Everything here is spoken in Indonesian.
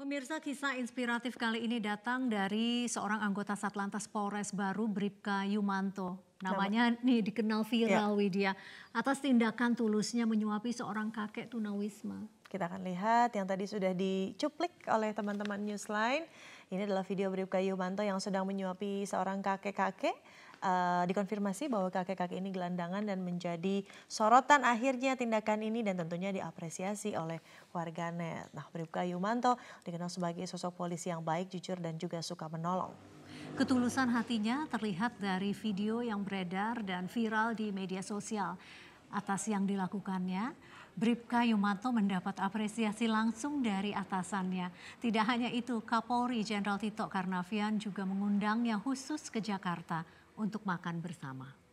Pemirsa kisah inspiratif kali ini datang dari seorang anggota Satlantas Polres Baru Bripka Yumanto. Namanya Nama. nih dikenal viral ya. Widya atas tindakan tulusnya menyuapi seorang kakek tunawisma. Kita akan lihat yang tadi sudah dicuplik oleh teman-teman Newsline. Ini adalah video Bribka Yumanto yang sedang menyuapi seorang kakek-kakek. Uh, dikonfirmasi bahwa kakek-kakek ini gelandangan dan menjadi sorotan akhirnya tindakan ini dan tentunya diapresiasi oleh warganet. Nah, Bribka Yumanto dikenal sebagai sosok polisi yang baik, jujur dan juga suka menolong. Ketulusan hatinya terlihat dari video yang beredar dan viral di media sosial atas yang dilakukannya. Bribka Yumanto mendapat apresiasi langsung dari atasannya. Tidak hanya itu, Kapolri Jenderal Tito Karnavian juga mengundangnya khusus ke Jakarta untuk makan bersama.